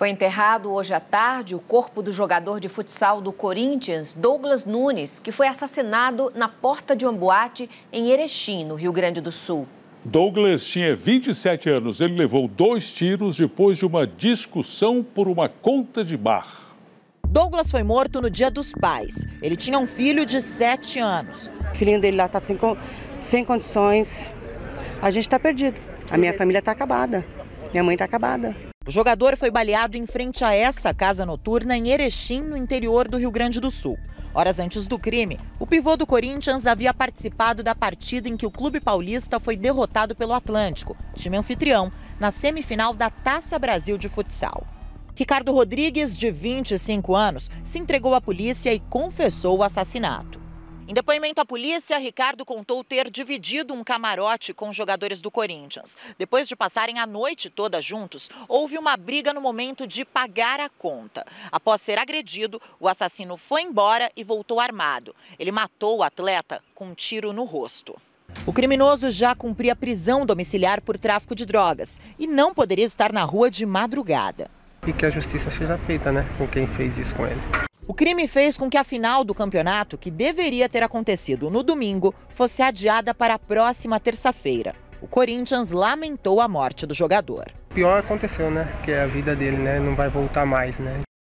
Foi enterrado hoje à tarde o corpo do jogador de futsal do Corinthians, Douglas Nunes, que foi assassinado na porta de um boate em Erechim, no Rio Grande do Sul. Douglas tinha 27 anos. Ele levou dois tiros depois de uma discussão por uma conta de bar. Douglas foi morto no Dia dos Pais. Ele tinha um filho de 7 anos. O filhinho dele lá está sem, sem condições. A gente está perdido. A minha família está acabada. Minha mãe está acabada. O jogador foi baleado em frente a essa casa noturna em Erechim, no interior do Rio Grande do Sul. Horas antes do crime, o pivô do Corinthians havia participado da partida em que o clube paulista foi derrotado pelo Atlântico, time anfitrião, na semifinal da Taça Brasil de Futsal. Ricardo Rodrigues, de 25 anos, se entregou à polícia e confessou o assassinato. Em depoimento à polícia, Ricardo contou ter dividido um camarote com jogadores do Corinthians. Depois de passarem a noite toda juntos, houve uma briga no momento de pagar a conta. Após ser agredido, o assassino foi embora e voltou armado. Ele matou o atleta com um tiro no rosto. O criminoso já cumpria prisão domiciliar por tráfico de drogas e não poderia estar na rua de madrugada. E que a justiça seja feita, né, com quem fez isso com ele. O crime fez com que a final do campeonato, que deveria ter acontecido no domingo, fosse adiada para a próxima terça-feira. O Corinthians lamentou a morte do jogador. O pior aconteceu, né? Que é a vida dele, né? Não vai voltar mais, né?